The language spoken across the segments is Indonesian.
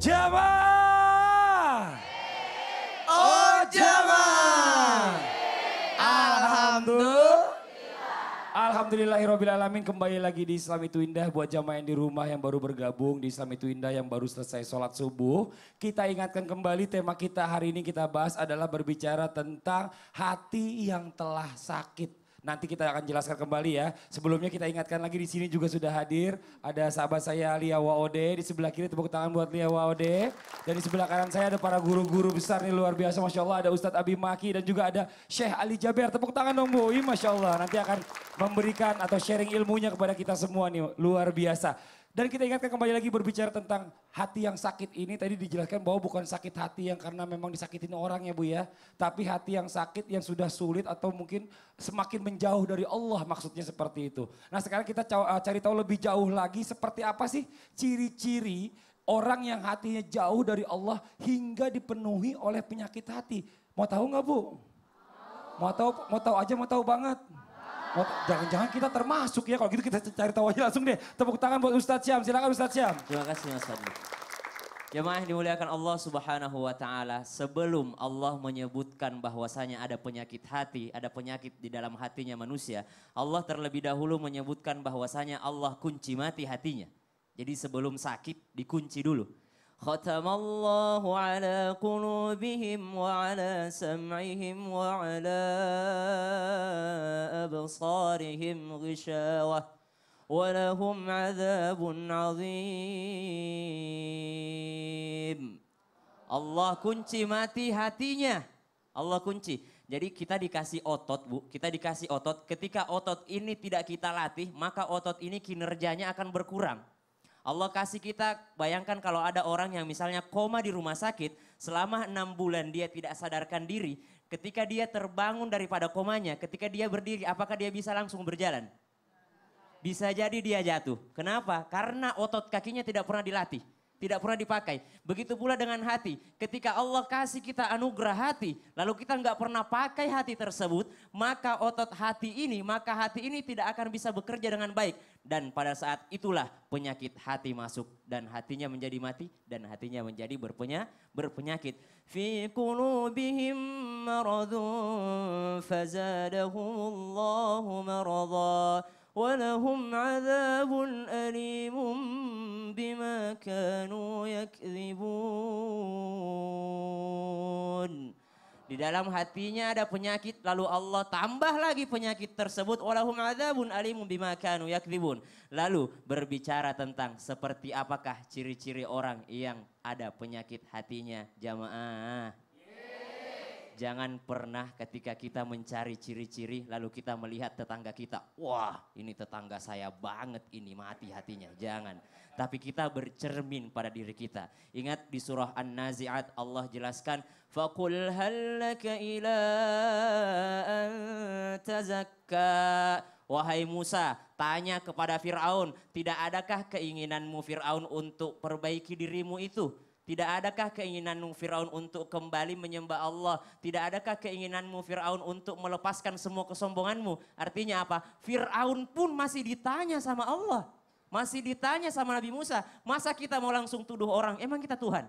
Jawa. Oh Jawa. Alhamdulillah. Kembali lagi di Islam Itu Indah. Buat jamaah yang di rumah yang baru bergabung di Islam Itu Indah yang baru selesai sholat subuh. Kita ingatkan kembali tema kita hari ini kita bahas adalah berbicara tentang hati yang telah sakit. Nanti kita akan jelaskan kembali ya. Sebelumnya kita ingatkan lagi di sini juga sudah hadir ada sahabat saya Lia Waode di sebelah kiri tepuk tangan buat Lia Waode dan di sebelah kanan saya ada para guru-guru besar nih luar biasa masya Allah ada Ustadz Abi Maki dan juga ada Syekh Ali Jaber tepuk tangan dong Bu, masya Allah nanti akan memberikan atau sharing ilmunya kepada kita semua nih luar biasa. Dan kita ingatkan kembali lagi berbicara tentang hati yang sakit ini. Tadi dijelaskan bahwa bukan sakit hati yang karena memang disakitin orang ya Bu ya. Tapi hati yang sakit yang sudah sulit atau mungkin semakin menjauh dari Allah maksudnya seperti itu. Nah sekarang kita eh, cari tahu lebih jauh lagi seperti apa sih ciri-ciri orang yang hatinya jauh dari Allah hingga dipenuhi oleh penyakit hati. Mau tahu nggak Bu? Mau tahu, mau tahu aja, mau tahu banget. Oh, jangan-jangan kita termasuk ya. Kalau gitu kita cari tahu aja langsung deh. Tepuk tangan buat Ustadz Syam. Silakan Ustadz Syam. Terima kasih Mas Fadli. Jemaah yang dimuliakan Allah Subhanahu wa taala, sebelum Allah menyebutkan bahwasanya ada penyakit hati, ada penyakit di dalam hatinya manusia, Allah terlebih dahulu menyebutkan bahwasanya Allah kunci mati hatinya. Jadi sebelum sakit dikunci dulu. ختم الله على قلوبهم وعلى سمعهم وعلى أبصارهم غشاوة ولهم عذاب عظيم Allah kunci mati hatinya. Allah kunci. Jadi kita dikasih otot bu, kita dikasih otot. Ketika otot ini tidak kita latih, maka otot ini kinerjanya akan berkurang. Allah kasih kita, bayangkan kalau ada orang yang misalnya koma di rumah sakit, selama enam bulan dia tidak sadarkan diri, ketika dia terbangun daripada komanya, ketika dia berdiri, apakah dia bisa langsung berjalan? Bisa jadi dia jatuh. Kenapa? Karena otot kakinya tidak pernah dilatih tidak pernah dipakai. Begitu pula dengan hati. Ketika Allah kasih kita anugerah hati, lalu kita nggak pernah pakai hati tersebut, maka otot hati ini, maka hati ini tidak akan bisa bekerja dengan baik. Dan pada saat itulah penyakit hati masuk dan hatinya menjadi mati dan hatinya menjadi berpenya, berpenyakit. Fi qulubihim maradun fazadahumullahu maradha. ولهم عذاب أليم بما كانوا يكذبون Di dalam hatinya ada penyakit lalu Allah tambah lagi penyakit tersebut walahum adzabun alimun bima kanu yakdzibun. Lalu berbicara tentang seperti apakah ciri-ciri orang yang ada penyakit hatinya jamaah. Jangan pernah ketika kita mencari ciri-ciri lalu kita melihat tetangga kita. Wah ini tetangga saya banget ini mati hatinya. Jangan. Tapi kita bercermin pada diri kita. Ingat di surah An-Nazi'at Allah jelaskan. Fakul halaka ila antazakka. Wahai Musa, tanya kepada Fir'aun, tidak adakah keinginanmu Fir'aun untuk perbaiki dirimu itu? Tidak adakah keinginanmu Firaun untuk kembali menyembah Allah? Tidak adakah keinginanmu Firaun untuk melepaskan semua kesombonganmu? Artinya apa? Firaun pun masih ditanya sama Allah. Masih ditanya sama Nabi Musa, masa kita mau langsung tuduh orang, emang kita Tuhan?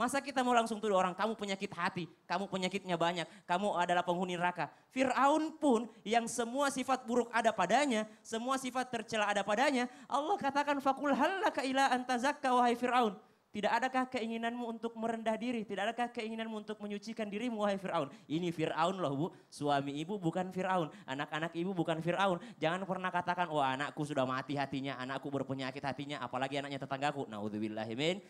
Masa kita mau langsung tuduh orang, kamu penyakit hati, kamu penyakitnya banyak, kamu adalah penghuni neraka. Fir'aun pun yang semua sifat buruk ada padanya, semua sifat tercela ada padanya, Allah katakan fakul ka ila antazakka wahai Fir'aun. Tidak adakah keinginanmu untuk merendah diri? Tidak adakah keinginanmu untuk menyucikan dirimu, wahai Fir'aun? Ini Fir'aun loh, Bu. Suami ibu bukan Fir'aun. Anak-anak ibu bukan Fir'aun. Jangan pernah katakan, wah oh, anakku sudah mati hatinya, anakku berpenyakit hatinya, apalagi anaknya tetanggaku. Naudzubillahimin.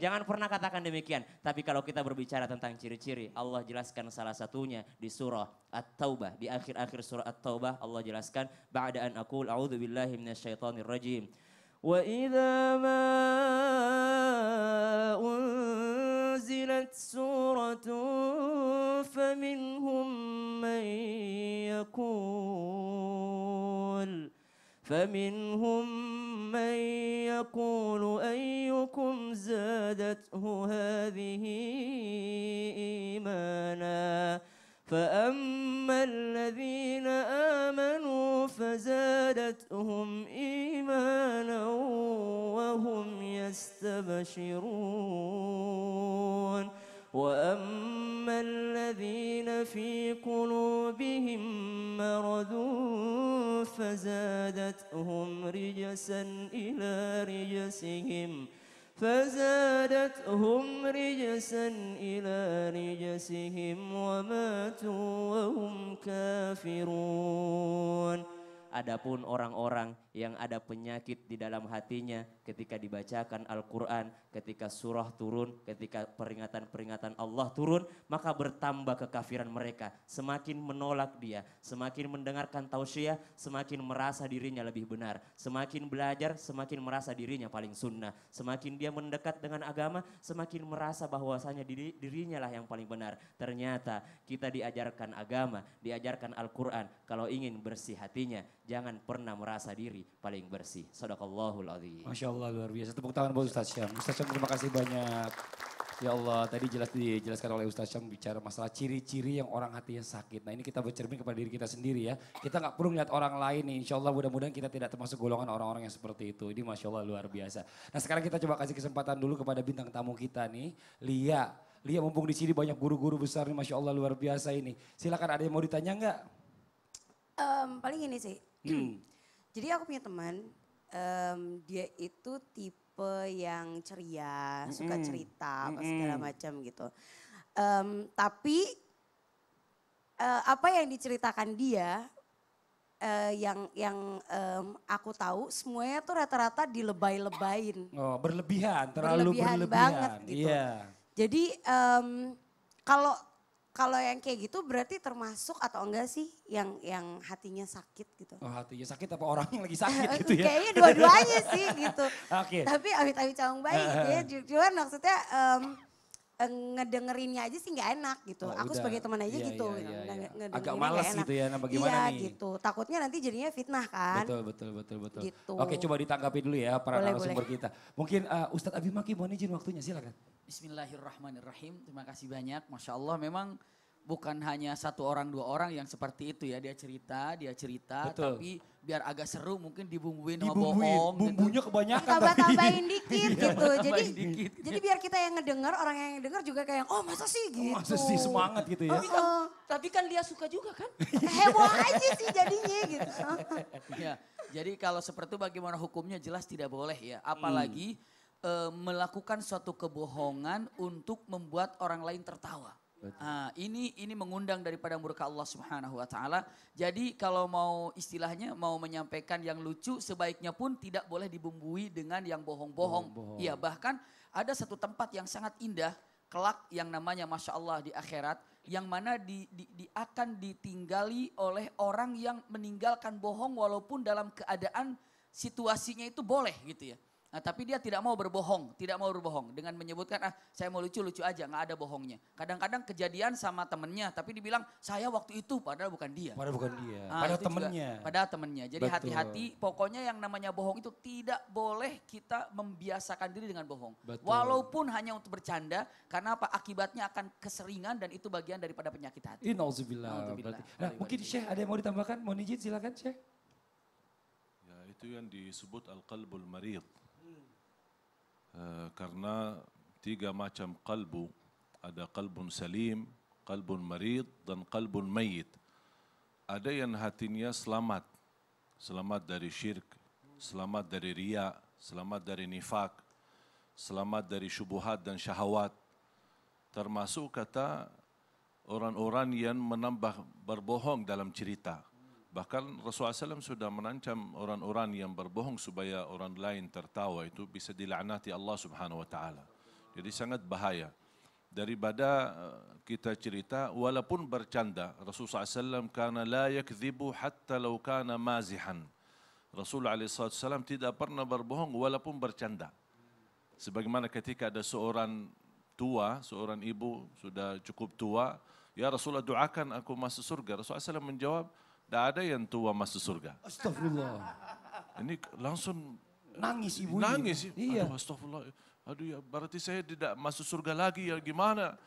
Jangan pernah katakan demikian. Tapi kalau kita berbicara tentang ciri-ciri, Allah jelaskan salah satunya di surah At-Taubah. Di akhir-akhir surah At-Taubah, Allah jelaskan, Ba'daan akul a'udzubillahi minasyaitonirrajim. Wa idha ma نزلت سورة فمنهم من يقول فمنهم من يقول أيكم زادته هذه إيمانا فأما الذين آمنوا فزادتهم إيمانا وهم يستبشرون وأما الذين في قلوبهم مرض فزادتهم رجسا إلى رجسهم فزادتهم رجسا إلى رجسهم وماتوا وهم كافرون adapun orang-orang yang ada penyakit di dalam hatinya ketika dibacakan Al-Quran, ketika surah turun, ketika peringatan-peringatan Allah turun, maka bertambah kekafiran mereka. Semakin menolak dia, semakin mendengarkan tausiah, semakin merasa dirinya lebih benar. Semakin belajar, semakin merasa dirinya paling sunnah. Semakin dia mendekat dengan agama, semakin merasa bahwasanya diri, dirinya lah yang paling benar. Ternyata kita diajarkan agama, diajarkan Al-Quran. Kalau ingin bersih hatinya, jangan pernah merasa diri paling bersih. Sadaqallahul adzim. Masya Allah luar biasa. Tepuk tangan buat Ustaz Syam. Ustaz Syam terima kasih banyak. Ya Allah, tadi jelas dijelaskan oleh Ustaz Syam bicara masalah ciri-ciri yang orang hatinya sakit. Nah ini kita bercermin kepada diri kita sendiri ya. Kita nggak perlu lihat orang lain nih. Insya Allah mudah-mudahan kita tidak termasuk golongan orang-orang yang seperti itu. Ini Masya Allah luar biasa. Nah sekarang kita coba kasih kesempatan dulu kepada bintang tamu kita nih. Lia, Lia mumpung di sini banyak guru-guru besar nih Masya Allah luar biasa ini. Silakan ada yang mau ditanya nggak? Um, paling ini sih. Hmm. Jadi aku punya teman, um, dia itu tipe yang ceria, mm -hmm. suka cerita, mm -hmm. apa segala macam gitu. Um, tapi uh, apa yang diceritakan dia uh, yang yang um, aku tahu semuanya tuh rata-rata dilebay-lebayin. Oh, berlebihan, terlalu berlebihan, berlebihan. banget gitu. Yeah. Jadi um, kalau kalau yang kayak gitu berarti termasuk atau enggak sih yang yang hatinya sakit gitu? Oh, hatinya sakit apa orang yang lagi sakit gitu ya? Kayaknya dua-duanya sih gitu. Oke. Okay. Tapi awit-awit calon baik gitu ya. Cuman maksudnya um, Eh, ngedengerinnya aja sih nggak enak gitu. Oh, aku udah. sebagai teman aja iya, gitu. Iya, gitu. iya, iya. Agak malas gitu ya, nah bagaimana iya, nih? gitu. Takutnya nanti jadinya fitnah kan. Betul, betul, betul. betul. Gitu. Oke coba ditangkapi dulu ya para boleh, narasumber boleh. kita. Mungkin uh, Ustadz Abimaki Maki mohon izin waktunya silakan. Bismillahirrahmanirrahim. Terima kasih banyak. Masya Allah memang bukan hanya satu orang dua orang yang seperti itu ya dia cerita dia cerita Betul. tapi biar agak seru mungkin dibumbuin, sama bohong gitu. bumbunya iya, gitu. kebanyakan tambah tambahin dikit gitu jadi dikit. jadi biar kita yang ngedengar orang yang dengar juga kayak oh masa sih oh, gitu masa sih semangat gitu ya tapi kan, tapi kan, kan dia suka juga kan heboh aja sih jadinya gitu ya jadi kalau seperti itu bagaimana hukumnya jelas tidak boleh ya apalagi hmm. Eh, melakukan suatu kebohongan untuk membuat orang lain tertawa Ah, ini ini mengundang daripada murka Allah Subhanahu wa taala. Jadi kalau mau istilahnya mau menyampaikan yang lucu sebaiknya pun tidak boleh dibumbui dengan yang bohong-bohong. Iya, bahkan ada satu tempat yang sangat indah kelak yang namanya Masya Allah di akhirat yang mana di, di, di akan ditinggali oleh orang yang meninggalkan bohong walaupun dalam keadaan situasinya itu boleh gitu ya. Nah, tapi dia tidak mau berbohong, tidak mau berbohong dengan menyebutkan ah saya mau lucu-lucu aja, nggak ada bohongnya. Kadang-kadang kejadian sama temennya, tapi dibilang saya waktu itu padahal bukan dia. Padahal bukan dia. Nah, padahal temennya. Juga, padahal temennya. Jadi hati-hati, pokoknya yang namanya bohong itu tidak boleh kita membiasakan diri dengan bohong. Betul. Walaupun hanya untuk bercanda, karena apa? Akibatnya akan keseringan dan itu bagian daripada penyakit hati. ini Nah, nah, mungkin Syekh ada yang mau ditambahkan, mau izin silakan Syekh. Ya, itu yang disebut al-qalbul marid Eh, karena tiga macam kalbu. Ada kalbun salim, kalbun marid, dan kalbun mayit. Ada yang hatinya selamat. Selamat dari syirik, selamat dari ria, selamat dari nifak, selamat dari syubuhat dan syahwat. Termasuk kata orang-orang yang menambah berbohong dalam cerita. Bahkan Rasulullah SAW sudah menancam orang-orang yang berbohong supaya orang lain tertawa itu bisa dilaknati Allah Subhanahu Wa Taala. Jadi sangat bahaya. Daripada eh, kita cerita, walaupun bercanda, Rasulullah SAW karena la yakzibu hatta law kana mazihan. Rasulullah SAW tidak pernah berbohong walaupun bercanda. Sebagaimana ketika ada seorang tua, seorang ibu sudah cukup tua, Ya Rasulullah doakan aku masuk surga. Rasulullah SAW menjawab, Tidak ada yang tua masuk surga. Astagfirullah. Ini langsung nangis ibu nangis ini. Iya. Aduh astagfirullah. Aduh ya berarti saya tidak masuk surga lagi ya gimana?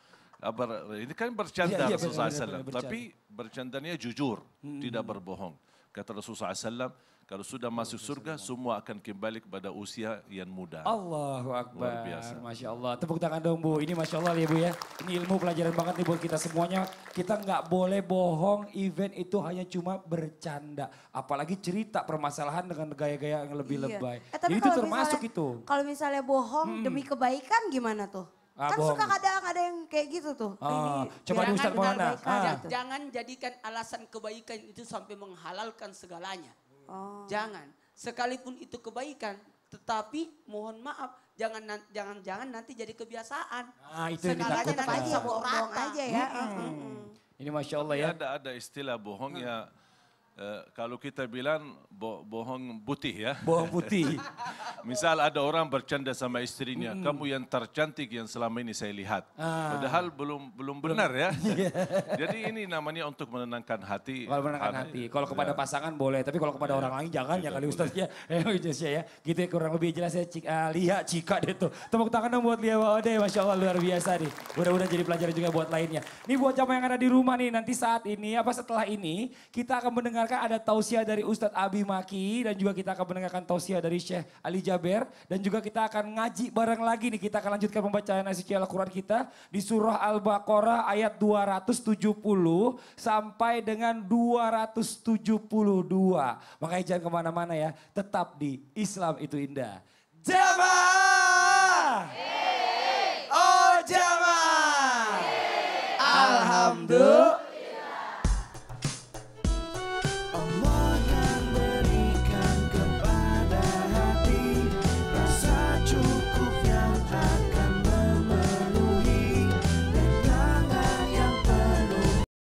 Ini kan bercanda iya, iya, Rasulullah SAW. Tapi bercandanya jujur, hmm. tidak berbohong. Kata Rasulullah SAW, kalau sudah masuk surga, semua akan kembali kepada usia yang muda. Allahu Akbar. Luar biasa. Masya Allah. Tepuk tangan dong Bu. Ini Masya Allah ya Bu ya. Ini ilmu pelajaran banget nih buat kita semuanya. Kita nggak boleh bohong event itu hanya cuma bercanda. Apalagi cerita permasalahan dengan gaya-gaya yang lebih iya. lebay. Eh, Tapi itu termasuk misalnya, itu. Kalau misalnya bohong hmm. demi kebaikan gimana tuh? Ah, kan bohong. suka kadang ada yang kayak gitu tuh. Ah, Ini, coba Ah. Gitu. Jangan jadikan alasan kebaikan itu sampai menghalalkan segalanya. Oh. Jangan. Sekalipun itu kebaikan, tetapi mohon maaf jangan jangan jangan nanti jadi kebiasaan. Nah, itu Sekalanya nanti aja, bohong aja ya. Hmm. Hmm. Ini masya Allah ya. ya. Ada ada istilah bohong hmm. ya Eh, kalau kita bilang bo bohong putih ya. Bohong putih. Misal ada orang bercanda sama istrinya, mm. kamu yang tercantik yang selama ini saya lihat. Ah. Padahal belum belum benar ya. Iya. Jadi ini namanya untuk menenangkan hati. Kalau menenangkan hati. Kalau kepada iya. pasangan boleh, tapi kalau kepada ya. orang lain jangan Tidak ya kali Ustaz ya. ya. Gitu ya, kurang lebih jelas ya Cika, eh, Lia Cika deh tuh. Tepuk tangan dong buat Lia Waode, Masya Allah luar biasa nih. Mudah-mudahan jadi pelajaran juga buat lainnya. Ini buat jamaah yang ada di rumah nih, nanti saat ini apa setelah ini kita akan mendengar akan ada tausiah dari Ustadz Abi Maki dan juga kita akan mendengarkan tausiah dari Syekh Ali Jaber dan juga kita akan ngaji bareng lagi nih kita akan lanjutkan pembacaan suci Al-Qur'an kita di surah Al-Baqarah ayat 270 sampai dengan 272. Makanya jangan kemana-mana ya, tetap di Islam itu indah. Jamaah! Oh jamaah! Alhamdulillah.